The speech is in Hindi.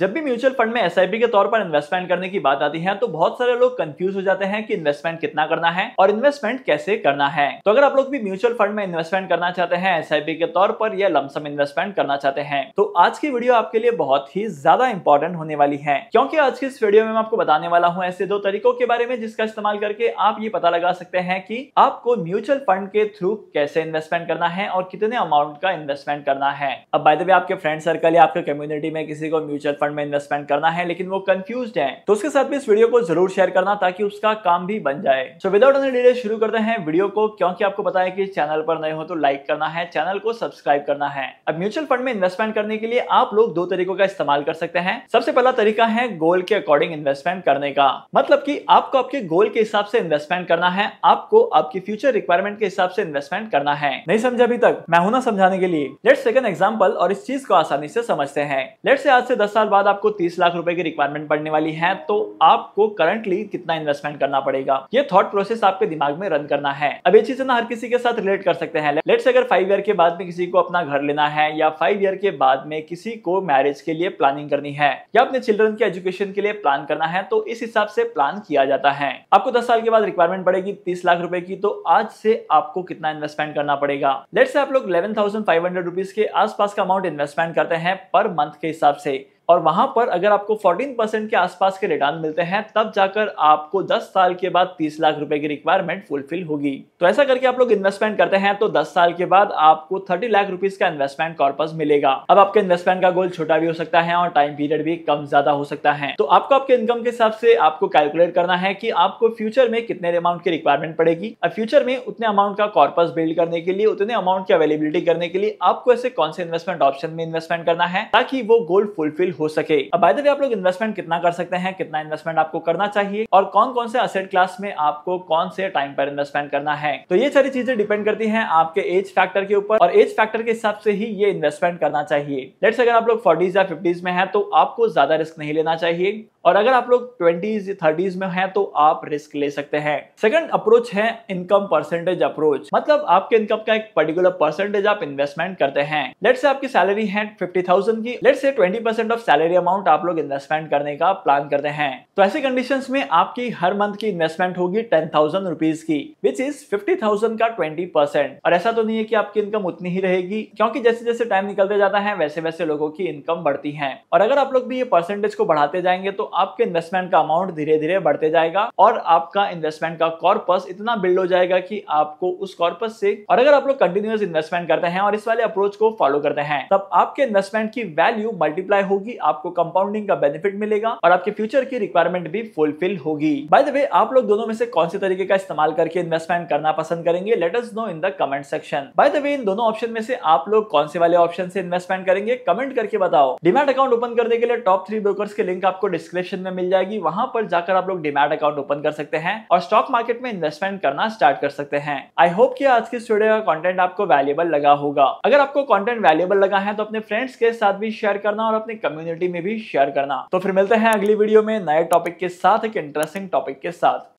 जब भी म्यूचुअल फंड में एस के तौर पर इन्वेस्टमेंट करने की बात आती है तो बहुत सारे लोग कंफ्यूज हो जाते हैं कि इन्वेस्टमेंट कितना करना है और इन्वेस्टमेंट कैसे करना है तो अगर आप लोग भी म्यूचुअल फंड में इन्वेस्टमेंट करना चाहते हैं एस के तौर पर या लमसम इन्वेस्टमेंट करना चाहते हैं तो आज की वीडियो आपके लिए बहुत ही ज्यादा इंपॉर्टेंट होने वाली है क्योंकि आज की इस वीडियो में मैं आपको बताने वाला हूँ ऐसे दो तरीकों के बारे में जिसका इस्तेमाल करके आप ये पता लगा सकते हैं कि आपको म्यूचुअल फंड के थ्रू कैसे इन्वेस्टमेंट करना है और कितने अमाउंट का इन्वेस्टमेंट करना है अब बाय द वे आपके फ्रेंड सर्कल या आपके कम्युनिटी में किसी को म्यूचुअल फंड में इन्वेस्टमेंट करना है लेकिन वो कंफ्यूज है तो उसके साथ भी इस वीडियो को जरूर शेयर करना ताकि उसका काम भी बन जाए सो विदाउट एनी डिले शुरू करते हैं वीडियो को क्योंकि आपको पता है कि चैनल पर नए हो तो लाइक करना है चैनल को सब्सक्राइब करना है अब म्यूचुअल फंड में इन्वेस्टमेंट करने के लिए आप लोग दो तरीकों का इस्तेमाल कर सकते हैं सबसे पहला तरीका है गोल के अकॉर्डिंग इन्वेस्टमेंट करने का मतलब की आपको आपके गोल के हिसाब से इन्वेस्टमेंट करना है आपको आपकी फ्यूचर रिक्वायरमेंट के हिसाब से इन्वेस्टमेंट करना है नहीं समझा अभी तक मैं हूं ना समझाने के लिए लेट्स टेक एग्जाम्पल और इस चीज को आसानी से समझते हैं लेट से आज से दस साल बाद आपको तीस लाख रुपए की रिक्वायरमेंट पड़ने वाली है तो आपको करंटली कितना इन्वेस्टमेंट करना पड़ेगा ये थॉट प्रोसेस आपके दिमाग में रन करना है अब ये चीजें ना हर किसी के साथ रिलेट कर सकते हैं लेट्स अगर फाइव ईयर के बाद में किसी को अपना घर लेना है या फाइव ईयर के बाद में किसी को मैरिज के लिए प्लानिंग करनी है या अपने चिल्ड्रन के एजुकेशन के लिए प्लान करना है तो इस हिसाब से प्लान किया जाता है आपको दस साल के बाद रिक्वायरमेंट पड़ेगी तीस लाख रुपए की तो आज से आपको कितना इन्वेस्टमेंट करना पड़ेगा लेट से आप लोग eleven thousand five hundred rupees के आसपास का अमाउंट इन्वेस्टमेंट करते हैं पर मंथ के हिसाब से और वहां पर अगर आपको 14 परसेंट के आसपास के रिटर्न मिलते हैं तब जाकर आपको 10 साल के बाद 30 लाख रुपए की रिक्वायरमेंट फुलफिल होगी तो ऐसा करके आप लोग इन्वेस्टमेंट करते हैं तो 10 साल के बाद आपको 30 लाख रुपीज का इन्वेस्टमेंट कॉर्पस मिलेगा अब आपके इन्वेस्टमेंट का गोल छोटा भी हो सकता है और टाइम पीरियड भी कम ज्यादा हो सकता है तो आपको आपके इनकम के हिसाब से आपको कैलकुलेट करना है की आपको फ्यूचर में कितने अमाउंट की रिक्वायरमेंट पड़ेगी और फ्यूचर में उतने अमाउंट का कॉर्पस बिल्ड करने के लिए उतने अमाउंट की अवेलेबिलिटी करने के लिए आपको ऐसे कौन से इन्वेस्टमेंट ऑप्शन में इन्वेस्टमेंट करना है ताकि वो गोल फुलफिल भी हो सके अब आए आप लोग इन्वेस्टमेंट कितना कर सकते हैं कितना इन्वेस्टमेंट आपको करना चाहिए और कौन कौन से असेट क्लास में आपको कौन से टाइम पर इन्वेस्टमेंट करना है तो ये सारी चीजें डिपेंड करती है आपके एज फैक्टर के ऊपर और एज फैक्टर के हिसाब से ही ये इन्वेस्टमेंट करना चाहिए लेट्स अगर आप लोग फोर्टीज या फिफ्टीज में है तो आपको ज्यादा रिस्क नहीं लेना चाहिए और अगर आप लोग ट्वेंटीज थर्टीज में हैं तो आप रिस्क ले सकते हैं सेकंड अप्रोच है इनकम परसेंटेज अप्रोच मतलब आपके इनकम का एक पर्टिकुलर परसेंटेज आप इन्वेस्टमेंट करते हैं लेट से आपकी सैलरी है फिफ्टी थाउजेंड की let's say twenty percent of salary amount आप लोग इन्वेस्टमेंट करने का प्लान करते हैं तो ऐसे कंडीशन में आपकी हर मंथ की इन्वेस्टमेंट होगी टेन थाउजेंड रुपीज की विच इज फिफ्टी थाउजेंड का ट्वेंटी परसेंट और ऐसा तो नहीं है कि आपकी इनकम उतनी ही रहेगी क्योंकि जैसे जैसे टाइम निकलते जाता है वैसे वैसे लोगों की इनकम बढ़ती है और अगर आप लोग भी ये परसेंटेज को बढ़ाते जाएंगे तो आपके इन्वेस्टमेंट का अमाउंट धीरे धीरे बढ़ते जाएगा और आपका इन्वेस्टमेंट का कॉर्पस इतना बिल्ड हो जाएगा कि आपको उस कॉर्पस से और अगर आप लोग कंटिन्यूस इन्वेस्टमेंट करते हैं और इस वाले अप्रोच को फॉलो करते हैं तब आपके इन्वेस्टमेंट की वैल्यू मल्टीप्लाई होगी आपको कंपाउंडिंग का बेनिफिट मिलेगा और आपके फ्यूचर की रिक्वायरमेंट भी फुलफिल होगी बाय द वे आप लोग दोनों में से कौन से तरीके का इस्तेमाल करके इन्वेस्टमेंट करना पसंद करेंगे let us know in the comment section by the way इन दोनों ऑप्शन में से आप लोग कौन से वाले ऑप्शन से इन्वेस्टमेंट करेंगे कमेंट करके बताओ डिमेंट अकाउंट ओपन करने के लिए टॉप थ्री ब्रोकर के लिंक आपको डिस्क्रिप्शन डिस्क्रिप्शन में मिल जाएगी वहां पर जाकर आप लोग डिमैट अकाउंट ओपन कर सकते हैं और स्टॉक मार्केट में इन्वेस्टमेंट करना स्टार्ट कर सकते हैं आई होप कि आज की इस वीडियो का कंटेंट आपको वैल्यूबल लगा होगा अगर आपको कंटेंट वैल्यूबल लगा है तो अपने फ्रेंड्स के साथ भी शेयर करना और अपनी कम्युनिटी में भी शेयर करना तो फिर मिलते हैं अगली वीडियो में नए टॉपिक के साथ एक इंटरेस्टिंग टॉपिक के साथ